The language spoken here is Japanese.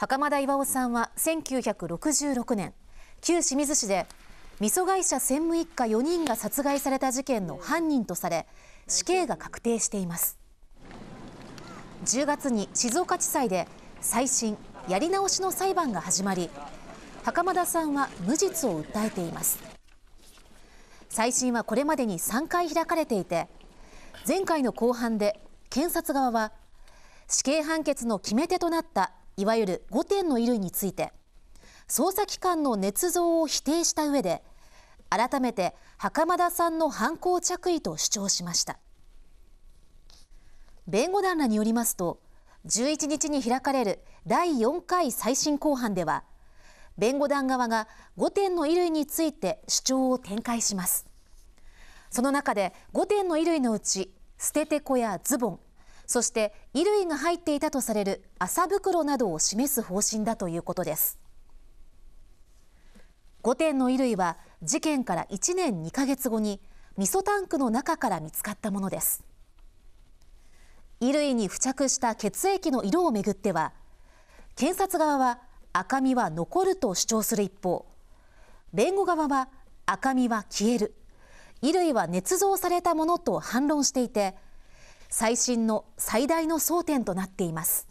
袴田巌さんは1966年旧清水市で味噌会社専務一家4人が殺害された事件の犯人とされ死刑が確定しています10月に静岡地裁で再審やり直しの裁判が始まり袴田さんは無実を訴えています再審はこれまでに3回開かれていて前回の後半で検察側は死刑判決の決め手となったいわゆる5点の衣類について捜査機関の捏造を否定した上で改めて袴田さんの犯行着衣と主張しました弁護団らによりますと11日に開かれる第4回再審公判では弁護団側が5点の衣類について主張を展開しますその中で5点の衣類のうち捨てて子やズボンそして衣類が入っていたとされる麻袋などを示す方針だということです5点の衣類は事件から1年2ヶ月後に味噌タンクの中から見つかったものです衣類に付着した血液の色をめぐっては検察側は赤みは残ると主張する一方弁護側は赤みは消える衣類は捏造されたものと反論していて最新の最大の争点となっています。